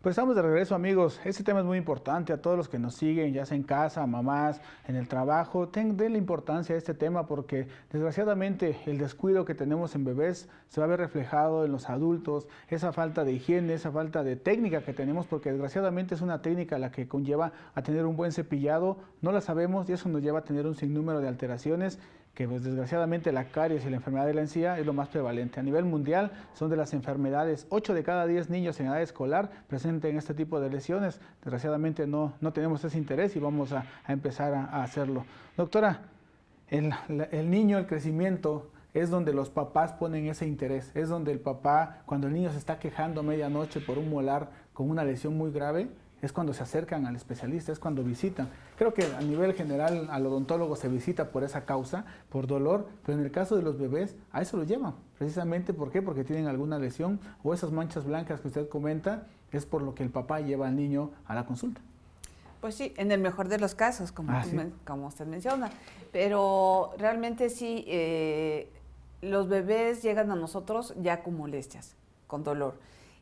Pues estamos de regreso amigos, este tema es muy importante a todos los que nos siguen, ya sea en casa, mamás, en el trabajo, ten, denle importancia a este tema porque desgraciadamente el descuido que tenemos en bebés se va a ver reflejado en los adultos, esa falta de higiene, esa falta de técnica que tenemos porque desgraciadamente es una técnica la que conlleva a tener un buen cepillado, no la sabemos y eso nos lleva a tener un sinnúmero de alteraciones que pues, desgraciadamente la caries y la enfermedad de la encía es lo más prevalente. A nivel mundial son de las enfermedades, 8 de cada 10 niños en edad escolar presenten este tipo de lesiones. Desgraciadamente no, no tenemos ese interés y vamos a, empezar a, hacerlo. Doctora, el, el niño, el crecimiento, es donde los papás ponen ese interés, es donde el papá, cuando el niño se está quejando medianoche por un molar con una lesión muy grave, es cuando se acercan al especialista, es cuando visitan. Creo que a nivel general al odontólogo se visita por esa causa, por dolor, pero en el caso de los bebés, a eso lo llevan. Precisamente, ¿por Porque tienen alguna lesión o esas manchas blancas que usted comenta, es por lo que el papá lleva al niño a la consulta. Pues sí, en el mejor de los casos, como, ah, como usted menciona. Pero realmente sí, eh, los bebés llegan a nosotros ya con molestias, con dolor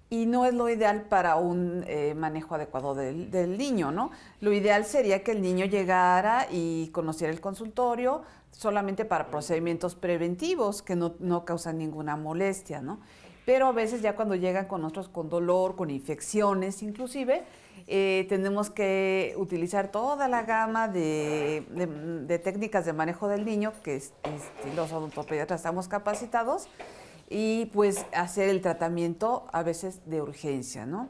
y no es lo ideal para un eh, manejo adecuado del, niño, ¿no? Lo ideal sería que el niño llegara y conociera el consultorio solamente para procedimientos preventivos que no, causan ninguna molestia, ¿no? Pero a veces ya cuando llegan con otros con dolor, con infecciones inclusive, eh, tenemos que utilizar toda la gama de, técnicas de manejo del niño que este, los odontopediatras estamos capacitados y pues hacer el tratamiento a veces de urgencia, ¿no?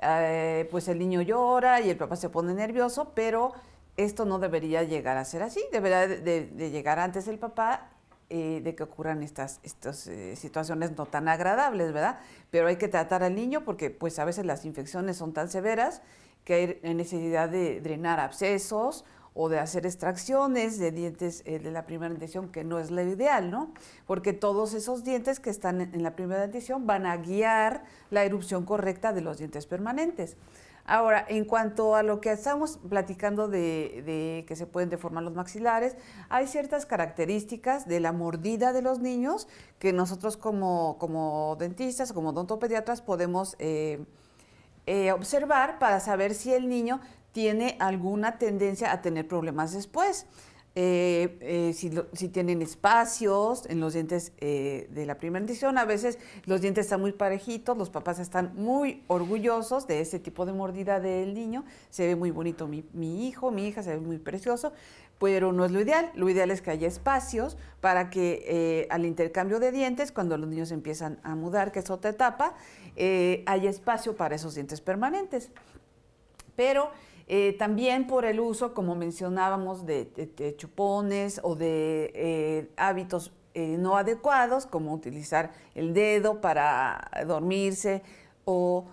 Eh, pues el niño llora y el papá se pone nervioso, pero esto no debería llegar a ser así, debería de, llegar antes el papá eh, de que ocurran estas, estas eh, situaciones no tan agradables, ¿verdad? Pero hay que tratar al niño porque pues a veces las infecciones son tan severas que hay necesidad de drenar abscesos o de hacer extracciones de dientes eh, de la primera dentición, que no es lo ideal, ¿no? Porque todos esos dientes que están en la primera dentición van a guiar la erupción correcta de los dientes permanentes. Ahora, en cuanto a lo que estamos platicando de, que se pueden deformar los maxilares, hay ciertas características de la mordida de los niños que nosotros como, como dentistas, como odontopediatras podemos eh, eh, observar para saber si el niño tiene alguna tendencia a tener problemas después. Eh, eh, si, tienen espacios en los dientes eh, de la primera edición, a veces los dientes están muy parejitos, los papás están muy orgullosos de ese tipo de mordida del niño, se ve muy bonito mi, hijo, mi hija, se ve muy precioso, pero no es lo ideal. Lo ideal es que haya espacios para que al intercambio de dientes, cuando los niños empiezan a mudar, que es otra etapa, haya espacio para esos dientes permanentes. Pero eh, también por el uso, como mencionábamos, de, chupones o de eh, hábitos eh, no adecuados, como utilizar el dedo para dormirse o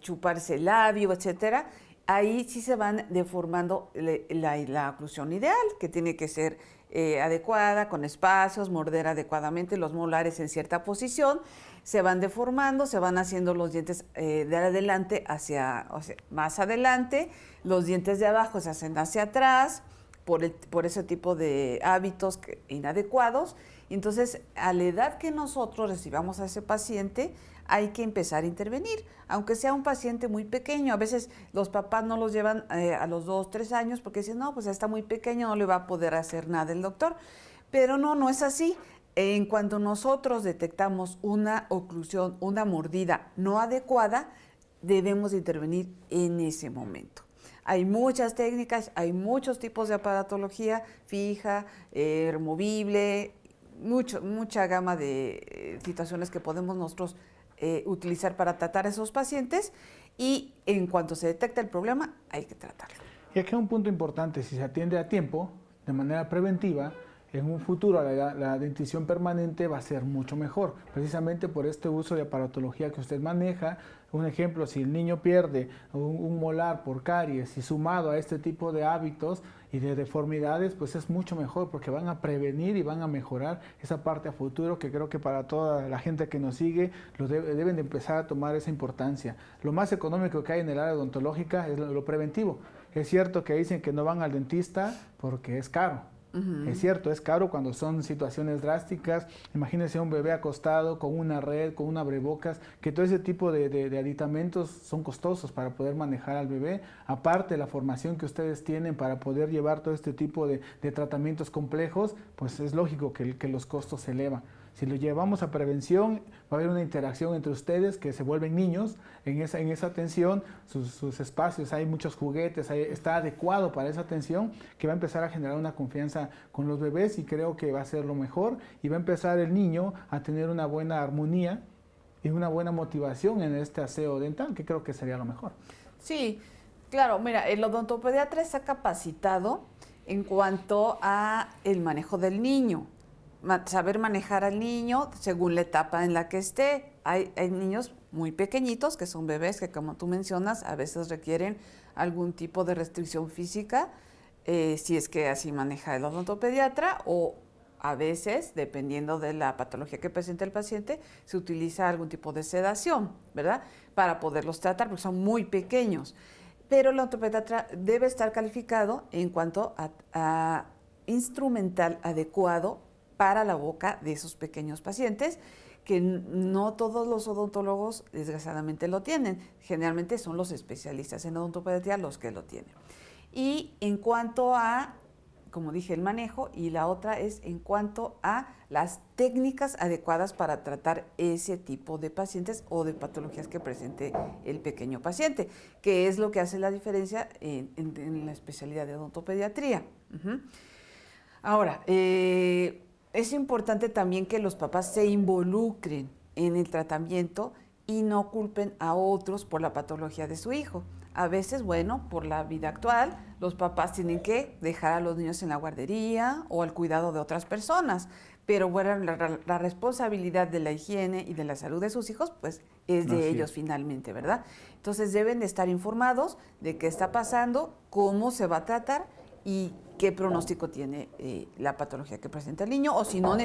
chuparse el labio, etcétera ahí sí se van deformando la, oclusión ideal, que tiene que ser eh, adecuada, con espacios, morder adecuadamente los molares en cierta posición, se van deformando, se van haciendo los dientes eh, de adelante hacia, o sea, más adelante, los dientes de abajo se hacen hacia atrás, por, ese tipo de hábitos inadecuados entonces, a la edad que nosotros recibamos a ese paciente, hay que empezar a intervenir, aunque sea un paciente muy pequeño. A veces los papás no los llevan eh, a los dos, tres años porque dicen, no, pues está muy pequeño, no le va a poder hacer nada el doctor. Pero no, no es así. En cuanto nosotros detectamos una oclusión, una mordida no adecuada, debemos intervenir en ese momento. Hay muchas técnicas, hay muchos tipos de aparatología, fija, eh, removible, mucho, mucha gama de eh, situaciones que podemos nosotros eh, utilizar para tratar a esos pacientes y en cuanto se detecta el problema hay que tratarlo. Y aquí hay un punto importante, si se atiende a tiempo, de manera preventiva, en un futuro la, la, dentición permanente va a ser mucho mejor, precisamente por este uso de aparatología que usted maneja, un ejemplo, si el niño pierde un, molar por caries y sumado a este tipo de hábitos y de deformidades, pues es mucho mejor porque van a prevenir y van a mejorar esa parte a futuro que creo que para toda la gente que nos sigue lo deben de empezar a tomar esa importancia. Lo más económico que hay en el área odontológica es lo preventivo. Es cierto que dicen que no van al dentista porque es caro es cierto, es caro cuando son situaciones drásticas. Imagínense un bebé acostado con una red, con un abrebocas, que todo ese tipo de, aditamentos son costosos para poder manejar al bebé. Aparte, la formación que ustedes tienen para poder llevar todo este tipo de, tratamientos complejos, pues es lógico que los costos se elevan. Si lo llevamos a prevención, va a haber una interacción entre ustedes que se vuelven niños en esa, en esa atención, sus, espacios, hay muchos juguetes, está adecuado para esa atención que va a empezar a generar una confianza con los bebés y creo que va a ser lo mejor y va a empezar el niño a tener una buena armonía y una buena motivación en este aseo dental, que creo que sería lo mejor. Sí, claro, mira, el odontopediatra está capacitado en cuanto a el manejo del niño saber manejar al niño según la etapa en la que esté. Hay, niños muy pequeñitos que son bebés que, como tú mencionas, a veces requieren algún tipo de restricción física, eh, si es que así maneja el odontopediatra, o a veces, dependiendo de la patología que presenta el paciente, se utiliza algún tipo de sedación, ¿verdad? Para poderlos tratar, porque son muy pequeños. Pero el odontopediatra debe estar calificado en cuanto a instrumental adecuado para la boca de esos pequeños pacientes que no todos los odontólogos desgraciadamente lo tienen. Generalmente son los especialistas en odontopediatría los que lo tienen. Y en cuanto a, como dije, el manejo, y la otra es en cuanto a las técnicas adecuadas para tratar ese tipo de pacientes o de patologías que presente el pequeño paciente, que es lo que hace la diferencia en, la especialidad de odontopediatría. Ahora, eh, es importante también que los papás se involucren en el tratamiento y no culpen a otros por la patología de su hijo. A veces, bueno, por la vida actual, los papás tienen que dejar a los niños en la guardería o al cuidado de otras personas, pero bueno, la, responsabilidad de la higiene y de la salud de sus hijos, pues es de ellos finalmente, ¿verdad? Entonces deben de estar informados de qué está pasando, cómo se va a tratar y qué pronóstico tiene eh, la patología que presenta el niño o si no,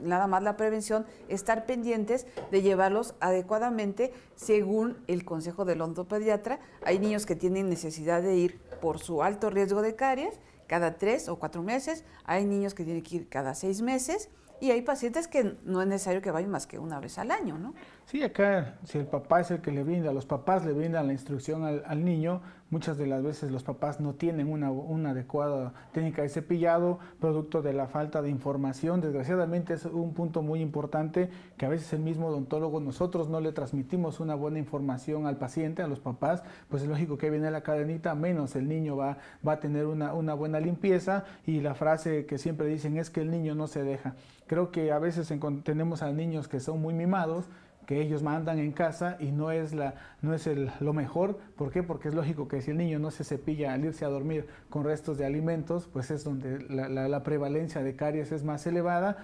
nada más la prevención, estar pendientes de llevarlos adecuadamente según el consejo del ontopediatra. Hay niños que tienen necesidad de ir por su alto riesgo de caries cada tres o cuatro meses, hay niños que tienen que ir cada seis meses y hay pacientes que no es necesario que vayan más que una vez al año, ¿no? Sí, acá si el papá es el que le brinda, los papás le brindan la instrucción al, niño, muchas de las veces los papás no tienen una, adecuada técnica de cepillado, producto de la falta de información. Desgraciadamente es un punto muy importante que a veces el mismo odontólogo, nosotros no le transmitimos una buena información al paciente, a los papás, pues es lógico que viene la cadenita, menos el niño va, va a tener una, una buena limpieza y la frase que siempre dicen es que el niño no se deja. Creo que a veces tenemos a niños que son muy mimados, que ellos mandan en casa y no es, la, no es lo mejor. ¿Por qué? Porque es lógico que si el niño no se cepilla al irse a dormir con restos de alimentos, pues es donde la, prevalencia de caries es más elevada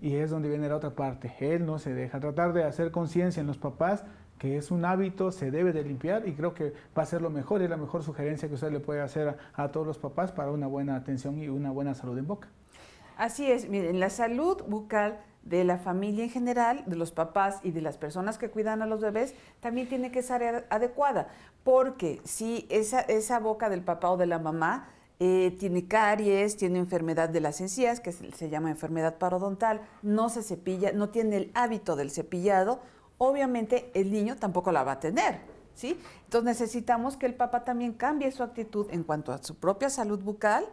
y es donde viene la otra parte. Él no se deja. Tratar de hacer conciencia en los papás que es un hábito, se debe de limpiar y creo que va a ser lo mejor, y la mejor sugerencia que usted le puede hacer a, a todos los papás para una buena atención y una buena salud en boca. Así es, miren, la salud bucal de la familia en general, de los papás y de las personas que cuidan a los bebés, también tiene que ser adecuada, porque si esa, esa boca del papá o de la mamá eh, tiene caries, tiene enfermedad de las encías, que se, llama enfermedad parodontal, no se cepilla, no tiene el hábito del cepillado, obviamente el niño tampoco la va a tener, ¿sí? Entonces necesitamos que el papá también cambie su actitud en cuanto a su propia salud bucal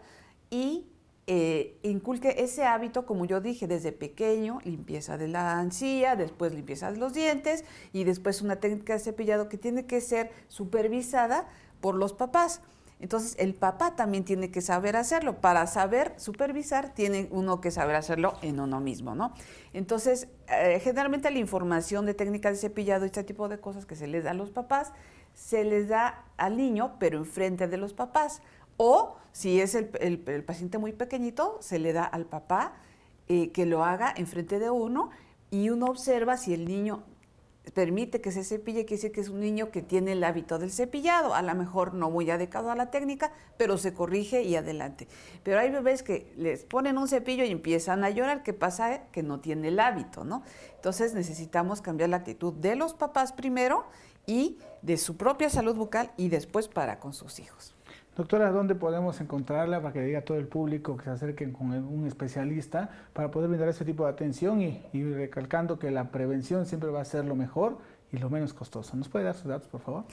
y eh, inculque ese hábito, como yo dije, desde pequeño, limpieza de la ansía, después limpieza de los dientes y después una técnica de cepillado que tiene que ser supervisada por los papás. Entonces, el papá también tiene que saber hacerlo. Para saber supervisar, tiene uno que saber hacerlo en uno mismo, ¿no? Entonces, eh, generalmente la información de técnica de cepillado y este tipo de cosas que se les da a los papás, se les da al niño, pero enfrente de los papás. O si es el, paciente muy pequeñito, se le da al papá eh, que lo haga enfrente de uno y uno observa si el niño permite que se cepille, quiere decir que es un niño que tiene el hábito del cepillado, a lo mejor no muy adecuado a la técnica, pero se corrige y adelante. Pero hay bebés que les ponen un cepillo y empiezan a llorar, ¿qué pasa? Que no tiene el hábito, ¿no? Entonces necesitamos cambiar la actitud de los papás primero y de su propia salud bucal y después para con sus hijos. Doctora, ¿dónde podemos encontrarla para que le diga a todo el público que se acerquen con un especialista para poder brindar ese tipo de atención y, recalcando que la prevención siempre va a ser lo mejor y lo menos costoso? ¿Nos puede dar sus datos, por favor?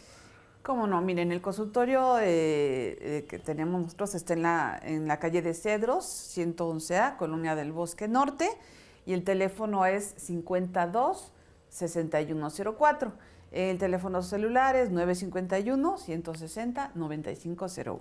Cómo no, miren, el consultorio eh, eh, que tenemos nosotros está en la, en la calle de Cedros, 111A, Colonia del Bosque Norte, y el teléfono es 52 6104. El teléfono celular es 951-160-9501.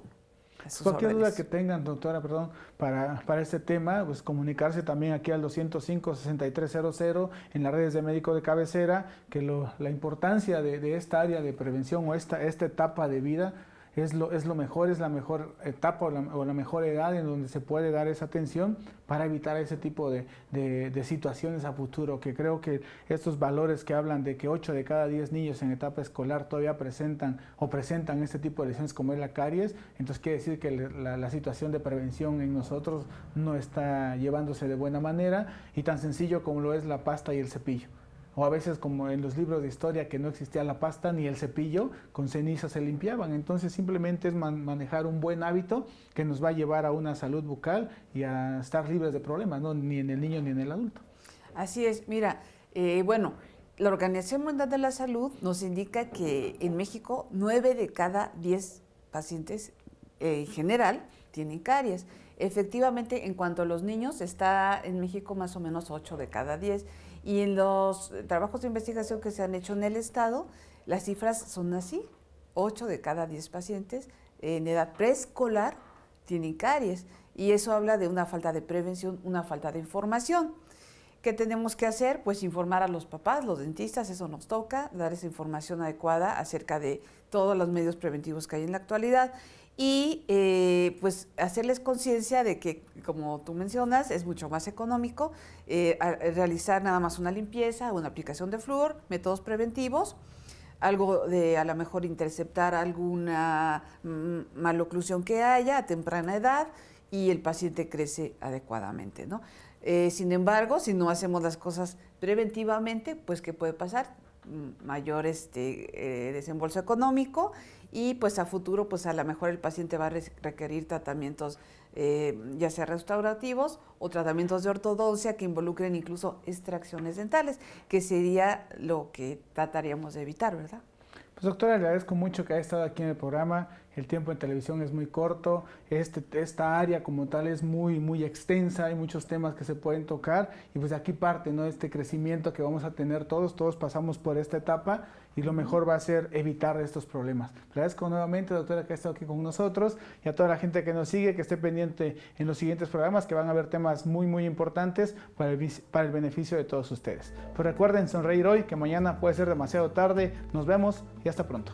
Cualquier duda que tengan, doctora, perdón, para, para este tema, pues comunicarse también aquí al 205-6300 en las redes de médico de cabecera, que la importancia de, de, esta área de prevención o esta, esta etapa de vida es lo, es lo mejor, es la mejor etapa o la, mejor edad en donde se puede dar esa atención para evitar ese tipo de, situaciones a futuro, que creo que estos valores que hablan de que 8 de cada 10 niños en etapa escolar todavía presentan o presentan este tipo de lesiones como es la caries, entonces quiere decir que la situación de prevención en nosotros no está llevándose de buena manera y tan sencillo como lo es la pasta y el cepillo o a veces como en los libros de historia que no existía la pasta ni el cepillo, con ceniza se limpiaban. Entonces simplemente es manejar un buen hábito que nos va a llevar a una salud bucal y a estar libres de problemas, ¿no? ni en el niño ni en el adulto. Así es, mira, eh, bueno, la Organización Mundial de la Salud nos indica que en México 9 de cada 10 pacientes eh, en general tienen caries. Efectivamente, en cuanto a los niños, está en México más o menos 8 de cada 10 y en los trabajos de investigación que se han hecho en el Estado, las cifras son así. 8 de cada 10 pacientes en edad preescolar tienen caries. Y eso habla de una falta de prevención, una falta de información. ¿Qué tenemos que hacer? Pues informar a los papás, los dentistas, eso nos toca, dar esa información adecuada acerca de todos los medios preventivos que hay en la actualidad y eh, pues hacerles conciencia de que, como tú mencionas, es mucho más económico eh, eh, realizar nada más una limpieza, una aplicación de flúor, métodos preventivos, algo de a lo mejor interceptar alguna mm, maloclusión que haya a temprana edad y el paciente crece adecuadamente, ¿no? sin embargo, si no hacemos las cosas preventivamente, pues ¿qué puede pasar? mayor este, eh, desembolso económico y pues a futuro pues a lo mejor el paciente va a requerir tratamientos eh, ya sea restaurativos o tratamientos de ortodoncia que involucren incluso extracciones dentales, que sería lo que trataríamos de evitar, ¿verdad? Pues doctora, le agradezco mucho que haya estado aquí en el programa el tiempo en televisión es muy corto, este, esta área como tal es muy, muy extensa, hay muchos temas que se pueden tocar y pues aquí parte ¿no? este crecimiento que vamos a tener todos, todos pasamos por esta etapa y lo mejor va a ser evitar estos problemas. agradezco nuevamente, doctora, que ha estado aquí con nosotros y a toda la gente que nos sigue, que esté pendiente en los siguientes programas, que van a haber temas muy, muy importantes para el, para el beneficio de todos ustedes. Pues recuerden sonreír hoy, que mañana puede ser demasiado tarde. Nos vemos y hasta pronto.